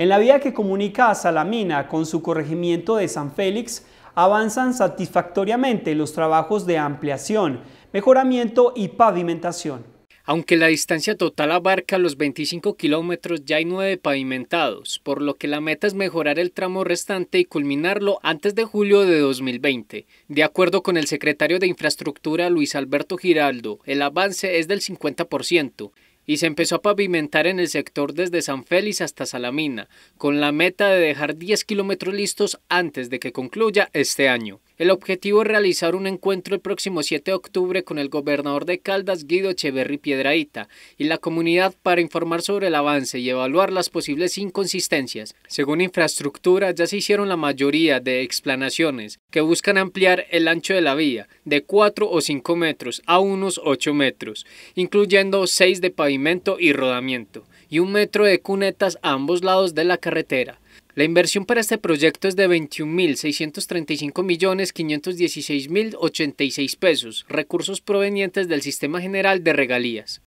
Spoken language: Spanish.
En la vía que comunica a Salamina con su corregimiento de San Félix, avanzan satisfactoriamente los trabajos de ampliación, mejoramiento y pavimentación. Aunque la distancia total abarca los 25 kilómetros, ya hay nueve pavimentados, por lo que la meta es mejorar el tramo restante y culminarlo antes de julio de 2020. De acuerdo con el secretario de Infraestructura Luis Alberto Giraldo, el avance es del 50% y se empezó a pavimentar en el sector desde San Félix hasta Salamina, con la meta de dejar 10 kilómetros listos antes de que concluya este año. El objetivo es realizar un encuentro el próximo 7 de octubre con el gobernador de Caldas, Guido Echeverri Piedraíta, y la comunidad para informar sobre el avance y evaluar las posibles inconsistencias. Según infraestructura, ya se hicieron la mayoría de explanaciones que buscan ampliar el ancho de la vía de 4 o 5 metros a unos 8 metros, incluyendo 6 de pavimento y rodamiento, y un metro de cunetas a ambos lados de la carretera. La inversión para este proyecto es de 21.635.516.086 pesos, recursos provenientes del Sistema General de Regalías.